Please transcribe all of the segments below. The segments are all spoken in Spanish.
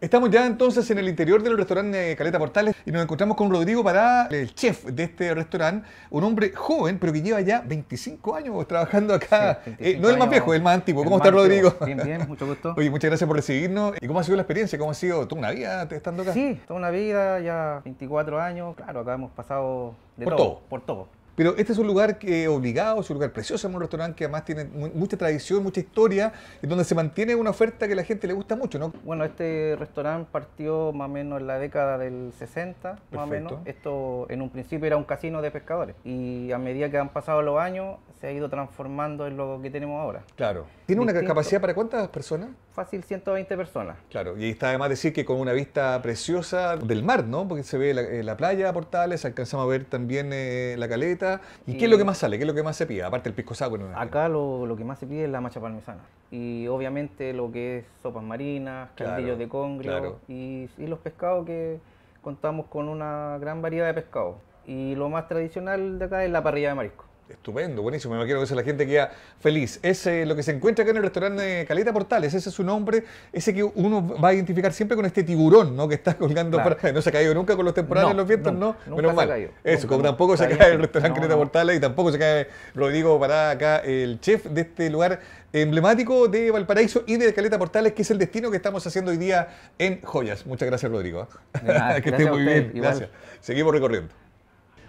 Estamos ya entonces en el interior del restaurante Caleta Portales y nos encontramos con Rodrigo Pará, el chef de este restaurante, un hombre joven, pero que lleva ya 25 años trabajando acá. Eh, no el más viejo, el más antiguo. ¿Cómo está Rodrigo? Bien, bien, mucho gusto. Oye, muchas gracias por recibirnos. ¿Y cómo ha sido la experiencia? ¿Cómo ha sido toda una vida estando acá? Sí, toda una vida, ya 24 años. Claro, acá hemos pasado de por todo. Por todo. Pero este es un lugar que, obligado, es un lugar precioso, es un restaurante que además tiene mucha tradición, mucha historia, y donde se mantiene una oferta que a la gente le gusta mucho, ¿no? Bueno, este restaurante partió más o menos en la década del 60, más o menos. Esto en un principio era un casino de pescadores, y a medida que han pasado los años, se ha ido transformando en lo que tenemos ahora. Claro. ¿Tiene una capacidad para cuántas personas? fácil 120 personas. Claro, y está además decir que con una vista preciosa del mar, ¿no? Porque se ve la, eh, la playa, portales, alcanzamos a ver también eh, la caleta. ¿Y, qué es lo que más sale? ¿Qué es lo que más se pide? Aparte el pisco sour. acá lo, que más se pide es la macha parmesana. Y obviamente lo que es sopas marinas, candillos de congrio y, y los pescados que contamos con una gran variedad de pescados. Y lo más tradicional de acá es la parrilla de marisco. Estupendo, buenísimo. Me imagino que es la gente que queda feliz. Es lo que se encuentra acá en el restaurante Caleta Portales. Ese es su nombre, ese que uno va a identificar siempre con este tiburón, ¿no? Que está colgando No se ha caído nunca con los temporales en los vientos, ¿no? Menos mal. Eso, como tampoco se cae el restaurante Caleta Portales y tampoco se cae Rodrigo para acá, el chef de este lugar emblemático de Valparaíso y de Caleta Portales, que es el destino que estamos haciendo hoy día en Joyas. Muchas gracias, Rodrigo. ¿eh? Nada, que esté muy bien. Gracias. Seguimos recorriendo.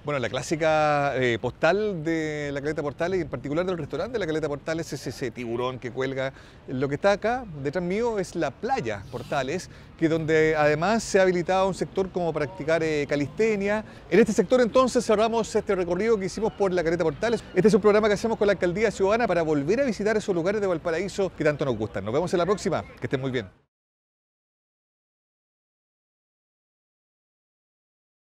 Bueno, la clásica eh, postal de la Caleta Portales, y en particular del restaurante de la Caleta Portales, es ese tiburón que cuelga. Lo que está acá, detrás mío, es la playa Portales, que donde además se ha habilitado un sector como practicar eh, calistenia. En este sector entonces cerramos este recorrido que hicimos por la Caleta Portales. Este es un programa que hacemos con la Alcaldía Ciudadana para volver a visitar esos lugares de Valparaíso que tanto nos gustan. Nos vemos en la próxima. Que estén muy bien.